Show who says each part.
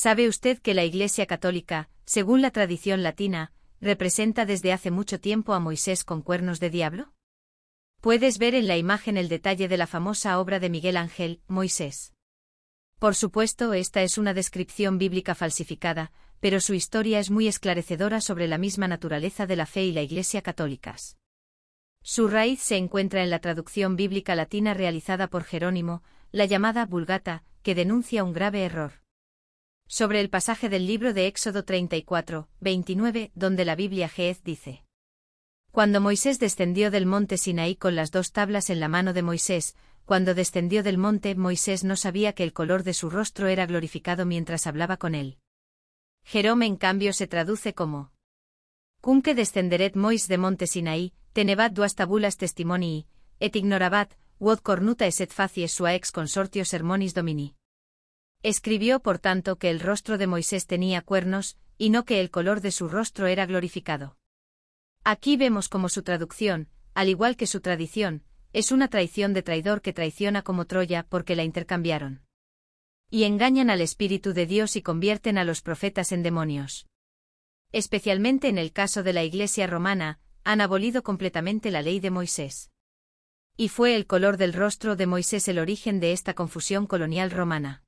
Speaker 1: Sabe usted que la Iglesia Católica, según la tradición latina, representa desde hace mucho tiempo a Moisés con cuernos de diablo? Puedes ver en la imagen el detalle de la famosa obra de Miguel Ángel, Moisés. Por supuesto, esta es una descripción bíblica falsificada, pero su historia es muy esclarecedora sobre la misma naturaleza de la fe y la Iglesia católicas. Su raíz se encuentra en la traducción bíblica latina realizada por Jerónimo, la llamada Vulgata, que denuncia un grave error sobre el pasaje del libro de Éxodo 34, 29, donde la Biblia Gez dice. Cuando Moisés descendió del monte Sinaí con las dos tablas en la mano de Moisés, cuando descendió del monte Moisés no sabía que el color de su rostro era glorificado mientras hablaba con él. Jerome en cambio se traduce como Cumque descenderet Mois de monte Sinaí, tenebat duas tabulas testimonii, et ignorabat, quod cornuta eset facies sua ex consortio sermonis domini. Escribió por tanto que el rostro de Moisés tenía cuernos, y no que el color de su rostro era glorificado. Aquí vemos como su traducción, al igual que su tradición, es una traición de traidor que traiciona como Troya porque la intercambiaron. Y engañan al Espíritu de Dios y convierten a los profetas en demonios. Especialmente en el caso de la Iglesia romana, han abolido completamente la ley de Moisés. Y fue el color del rostro de Moisés el origen de esta confusión colonial romana.